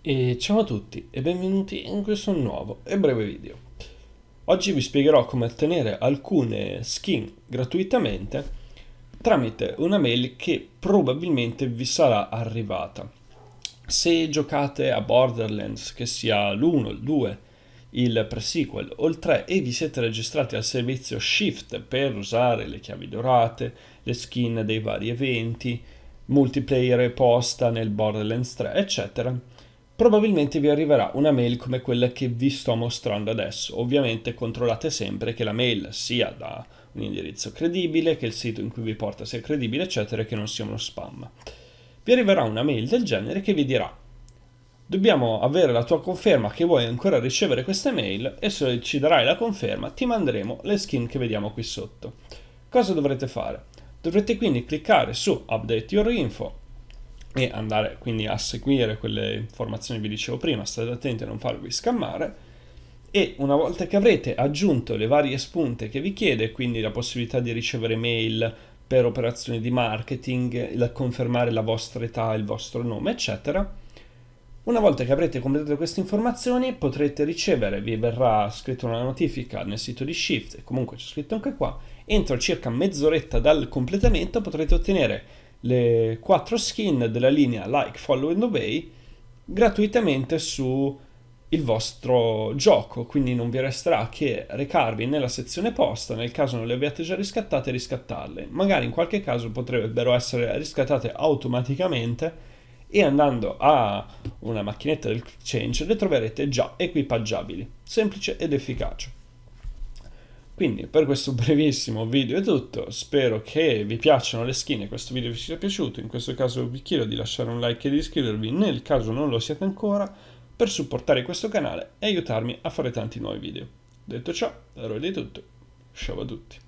E ciao a tutti e benvenuti in questo nuovo e breve video. Oggi vi spiegherò come ottenere alcune skin gratuitamente tramite una mail che probabilmente vi sarà arrivata. Se giocate a Borderlands, che sia l'1, il 2, il pre-sequel o il 3 e vi siete registrati al servizio Shift per usare le chiavi dorate, le skin dei vari eventi, multiplayer e posta nel Borderlands 3, eccetera, probabilmente vi arriverà una mail come quella che vi sto mostrando adesso. Ovviamente controllate sempre che la mail sia da un indirizzo credibile, che il sito in cui vi porta sia credibile, eccetera, e che non sia uno spam. Vi arriverà una mail del genere che vi dirà dobbiamo avere la tua conferma che vuoi ancora ricevere questa mail e se ci darai la conferma ti manderemo le skin che vediamo qui sotto. Cosa dovrete fare? Dovrete quindi cliccare su Update Your Info e andare quindi a seguire quelle informazioni che vi dicevo prima, state attenti a non farvi scammare e una volta che avrete aggiunto le varie spunte che vi chiede, quindi la possibilità di ricevere mail per operazioni di marketing, la confermare la vostra età, il vostro nome, eccetera, una volta che avrete completato queste informazioni potrete ricevere, vi verrà scritta una notifica nel sito di Shift, comunque c'è scritto anche qua, entro circa mezz'oretta dal completamento potrete ottenere le quattro skin della linea Like, Follow and Obey gratuitamente su il vostro gioco, quindi non vi resterà che recarvi nella sezione posta, nel caso non le abbiate già riscattate, riscattarle. Magari in qualche caso potrebbero essere riscattate automaticamente e andando a una macchinetta del change le troverete già equipaggiabili. Semplice ed efficace. Quindi per questo brevissimo video è tutto, spero che vi piacciono le skin e questo video vi sia piaciuto, in questo caso vi chiedo di lasciare un like e di iscrivervi nel caso non lo siate ancora, per supportare questo canale e aiutarmi a fare tanti nuovi video. Detto ciò, da è di tutto, ciao a tutti.